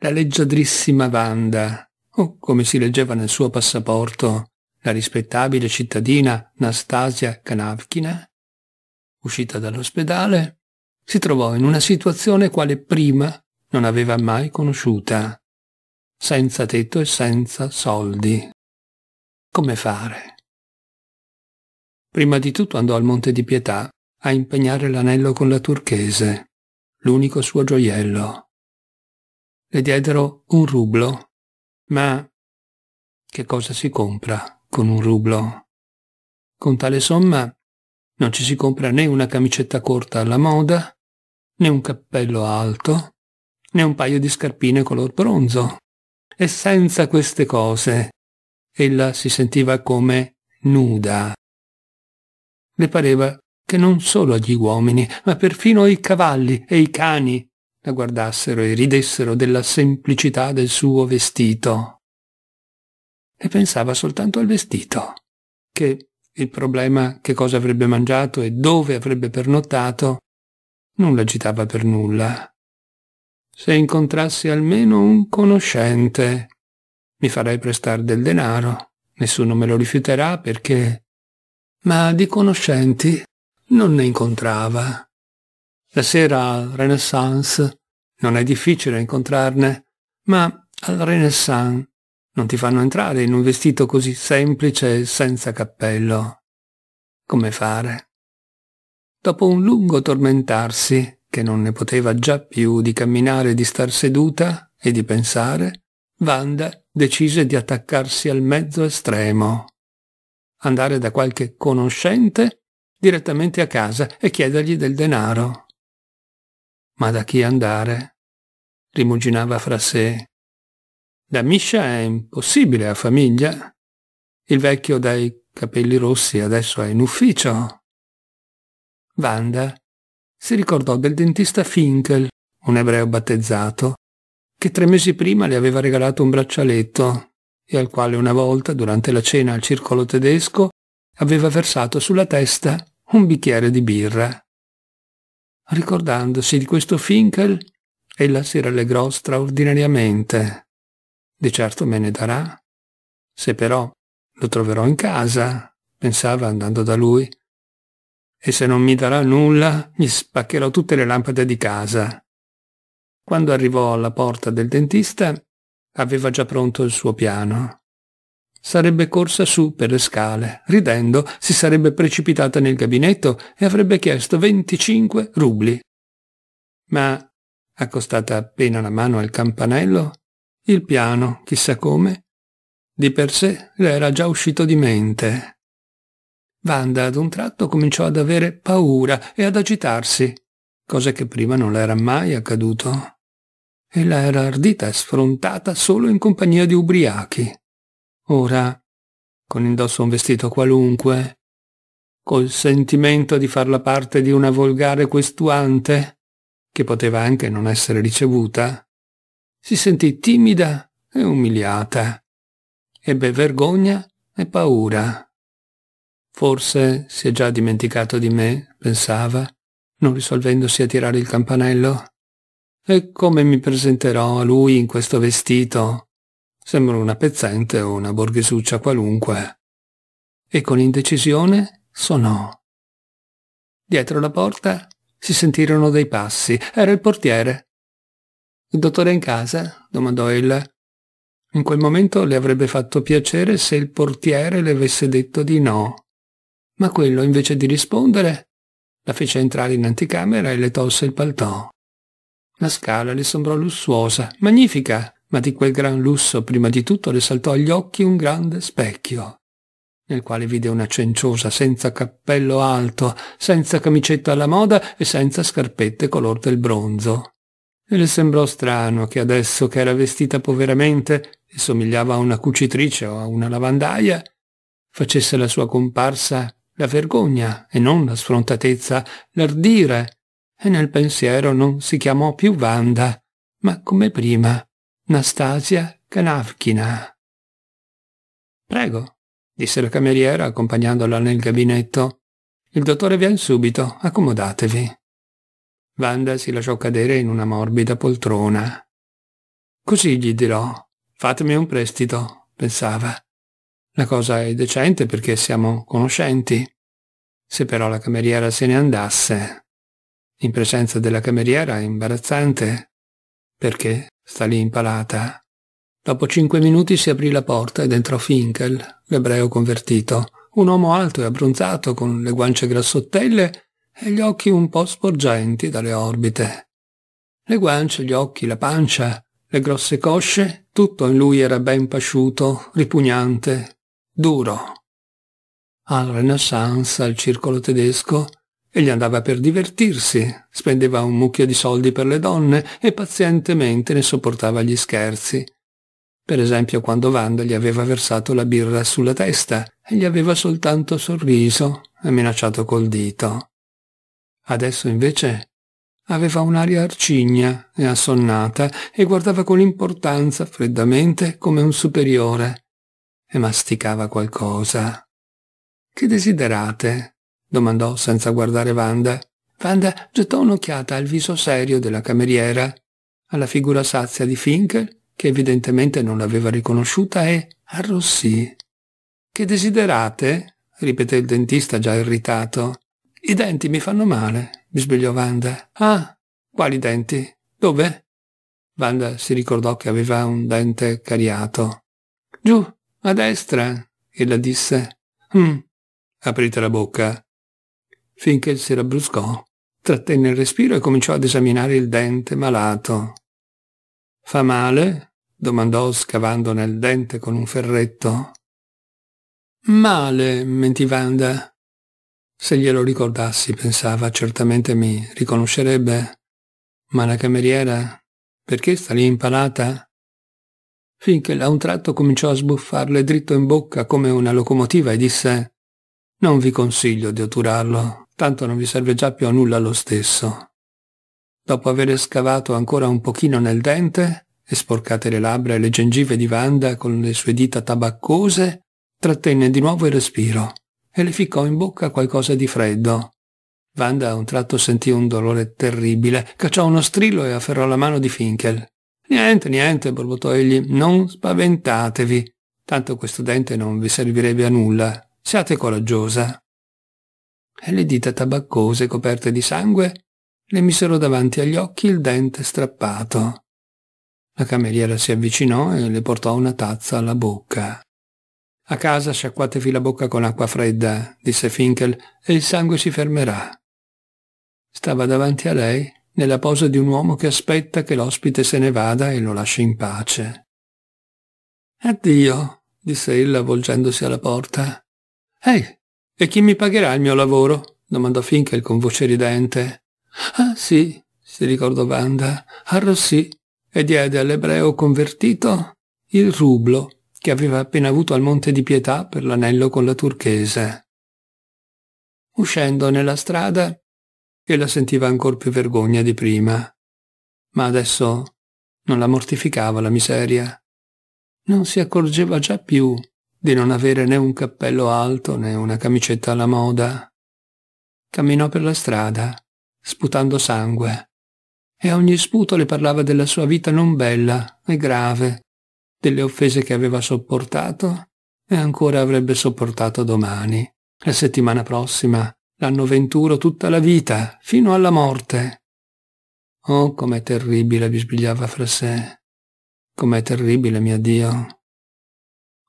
La leggiadrissima Vanda, o come si leggeva nel suo passaporto, la rispettabile cittadina Nastasia Kanavkina, uscita dall'ospedale, si trovò in una situazione quale prima non aveva mai conosciuta, senza tetto e senza soldi. Come fare? Prima di tutto andò al Monte di Pietà a impegnare l'anello con la turchese, l'unico suo gioiello. Le diedero un rublo, ma che cosa si compra con un rublo? Con tale somma non ci si compra né una camicetta corta alla moda, né un cappello alto, né un paio di scarpine color bronzo. E senza queste cose ella si sentiva come nuda. Le pareva che non solo gli uomini, ma perfino i cavalli e i cani la guardassero e ridessero della semplicità del suo vestito. E pensava soltanto al vestito, che il problema che cosa avrebbe mangiato e dove avrebbe pernottato non l'agitava per nulla. Se incontrassi almeno un conoscente, mi farei prestare del denaro, nessuno me lo rifiuterà perché... Ma di conoscenti non ne incontrava. La sera al Renaissance non è difficile incontrarne, ma al Renaissance non ti fanno entrare in un vestito così semplice e senza cappello. Come fare? Dopo un lungo tormentarsi, che non ne poteva già più di camminare e di star seduta e di pensare, Wanda decise di attaccarsi al mezzo estremo. Andare da qualche conoscente direttamente a casa e chiedergli del denaro. Ma da chi andare? rimuginava fra sé. Da Misha è impossibile a famiglia. Il vecchio dai capelli rossi adesso è in ufficio. Wanda si ricordò del dentista Finkel, un ebreo battezzato, che tre mesi prima le aveva regalato un braccialetto e al quale una volta, durante la cena al circolo tedesco, aveva versato sulla testa un bicchiere di birra. Ricordandosi di questo Finkel, ella si rallegrò straordinariamente. Di certo me ne darà. Se però lo troverò in casa, pensava andando da lui, e se non mi darà nulla gli spaccherò tutte le lampade di casa. Quando arrivò alla porta del dentista aveva già pronto il suo piano. Sarebbe corsa su per le scale, ridendo si sarebbe precipitata nel gabinetto e avrebbe chiesto 25 rubli. Ma, accostata appena la mano al campanello, il piano, chissà come, di per sé le era già uscito di mente. Vanda ad un tratto cominciò ad avere paura e ad agitarsi, cosa che prima non le era mai accaduto. Ella era ardita e sfrontata solo in compagnia di ubriachi. Ora, con indosso un vestito qualunque, col sentimento di far la parte di una volgare questuante, che poteva anche non essere ricevuta, si sentì timida e umiliata. Ebbe vergogna e paura. Forse si è già dimenticato di me, pensava, non risolvendosi a tirare il campanello. E come mi presenterò a lui in questo vestito? Sembro una pezzente o una borghesuccia qualunque. E con indecisione sonò. Dietro la porta si sentirono dei passi. Era il portiere. Il dottore è in casa? domandò ella. In quel momento le avrebbe fatto piacere se il portiere le avesse detto di no ma quello, invece di rispondere, la fece entrare in anticamera e le tolse il paltò. La scala le sembrò lussuosa, magnifica, ma di quel gran lusso prima di tutto le saltò agli occhi un grande specchio, nel quale vide una cenciosa senza cappello alto, senza camicetta alla moda e senza scarpette color del bronzo. E le sembrò strano che adesso che era vestita poveramente e somigliava a una cucitrice o a una lavandaia, facesse la sua comparsa la vergogna e non la sfrontatezza, l'ardire, e nel pensiero non si chiamò più Vanda, ma come prima Nastasia Kanavkina. Prego, disse la cameriera accompagnandola nel gabinetto. Il dottore viene subito, accomodatevi. Vanda si lasciò cadere in una morbida poltrona. Così gli dirò. Fatemi un prestito, pensava. La cosa è decente perché siamo conoscenti. Se però la cameriera se ne andasse, in presenza della cameriera è imbarazzante, perché sta lì impalata. Dopo cinque minuti si aprì la porta ed entrò Finkel, l'ebreo convertito, un uomo alto e abbronzato con le guance grassottelle e gli occhi un po' sporgenti dalle orbite. Le guance, gli occhi, la pancia, le grosse cosce, tutto in lui era ben pasciuto, ripugnante, duro. Al Renaissance, al circolo tedesco, egli andava per divertirsi, spendeva un mucchio di soldi per le donne e pazientemente ne sopportava gli scherzi. Per esempio quando Wanda gli aveva versato la birra sulla testa e gli aveva soltanto sorriso e minacciato col dito. Adesso invece aveva un'aria arcigna e assonnata e guardava con importanza, freddamente, come un superiore e masticava qualcosa. Che desiderate? domandò senza guardare Vanda. Vanda gettò un'occhiata al viso serio della cameriera, alla figura sazia di Finkel, che evidentemente non l'aveva riconosciuta, e arrossì. Che desiderate? ripeté il dentista già irritato. I denti mi fanno male, bisbigliò Vanda. Ah, quali denti? Dove? Vanda si ricordò che aveva un dente cariato. Giù, a destra, ella disse. Hm, aprite la bocca. Finché si rabbruscò, trattenne il respiro e cominciò ad esaminare il dente malato. Fa male? domandò scavando nel dente con un ferretto. Male, mentì Vanda. Se glielo ricordassi, pensava, certamente mi riconoscerebbe. Ma la cameriera, perché sta lì impalata? finché a un tratto cominciò a sbuffarle dritto in bocca come una locomotiva e disse «Non vi consiglio di otturarlo, tanto non vi serve già più a nulla lo stesso». Dopo aver scavato ancora un pochino nel dente e sporcate le labbra e le gengive di Vanda con le sue dita tabaccose, trattenne di nuovo il respiro e le ficcò in bocca qualcosa di freddo. Vanda a un tratto sentì un dolore terribile, cacciò uno strillo e afferrò la mano di Finkel. Niente, niente, borbottò egli, non spaventatevi. Tanto questo dente non vi servirebbe a nulla. Siate coraggiosa. E le dita tabaccose coperte di sangue le misero davanti agli occhi il dente strappato. La cameriera si avvicinò e le portò una tazza alla bocca. A casa sciacquatevi la bocca con acqua fredda, disse Finkel, e il sangue si fermerà. Stava davanti a lei nella posa di un uomo che aspetta che l'ospite se ne vada e lo lasci in pace. Addio, disse ella volgendosi alla porta. Ehi, e chi mi pagherà il mio lavoro? domandò Finkel con voce ridente. Ah sì, si ricordò Banda, arrossì e diede all'ebreo convertito il rublo che aveva appena avuto al Monte di Pietà per l'anello con la turchese. Uscendo nella strada, Ella sentiva ancor più vergogna di prima, ma adesso non la mortificava la miseria. Non si accorgeva già più di non avere né un cappello alto né una camicetta alla moda. Camminò per la strada, sputando sangue, e a ogni sputo le parlava della sua vita non bella e grave, delle offese che aveva sopportato e ancora avrebbe sopportato domani, la settimana prossima, L'hanno venturo tutta la vita, fino alla morte. Oh, com'è terribile, bisbigliava fra sé. Com'è terribile, mio Dio.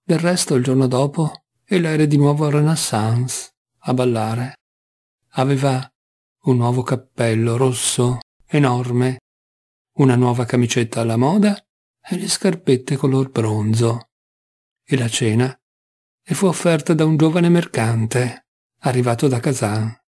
Del resto, il giorno dopo, ella era di nuovo a Renaissance, a ballare. Aveva un nuovo cappello rosso, enorme, una nuova camicetta alla moda e le scarpette color bronzo. E la cena e fu offerta da un giovane mercante arrivato da Kazan